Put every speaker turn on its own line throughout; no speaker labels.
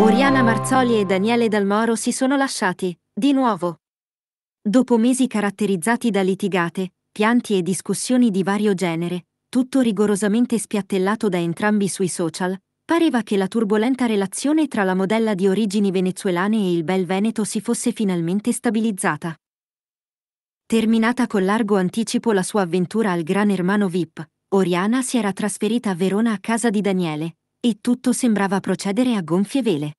Oriana Marzoli e Daniele Dalmoro si sono lasciati, di nuovo. Dopo mesi caratterizzati da litigate, pianti e discussioni di vario genere, tutto rigorosamente spiattellato da entrambi sui social, pareva che la turbolenta relazione tra la modella di origini venezuelane e il bel Veneto si fosse finalmente stabilizzata. Terminata con largo anticipo la sua avventura al Gran Hermano VIP, Oriana si era trasferita a Verona a casa di Daniele, e tutto sembrava procedere a gonfie vele.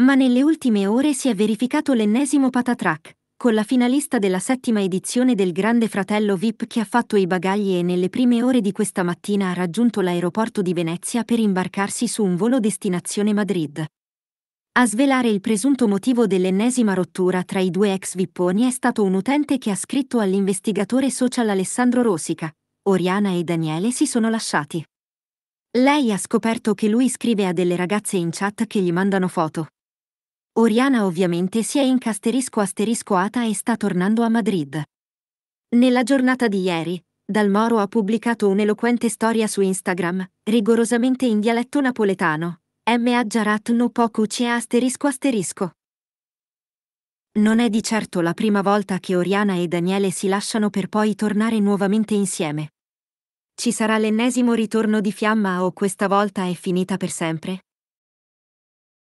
Ma nelle ultime ore si è verificato l'ennesimo patatrac, con la finalista della settima edizione del Grande Fratello VIP che ha fatto i bagagli e nelle prime ore di questa mattina ha raggiunto l'aeroporto di Venezia per imbarcarsi su un volo destinazione Madrid. A svelare il presunto motivo dell'ennesima rottura tra i due ex vipponi è stato un utente che ha scritto all'investigatore social Alessandro Rosica, Oriana e Daniele si sono lasciati. Lei ha scoperto che lui scrive a delle ragazze in chat che gli mandano foto. Oriana ovviamente si è incasterisco ata e sta tornando a Madrid. Nella giornata di ieri, Dal Moro ha pubblicato un'eloquente storia su Instagram, rigorosamente in dialetto napoletano. M.A. Jarat no poco c'è asterisco asterisco. Non è di certo la prima volta che Oriana e Daniele si lasciano per poi tornare nuovamente insieme. Ci sarà l'ennesimo ritorno di fiamma o questa volta è finita per sempre?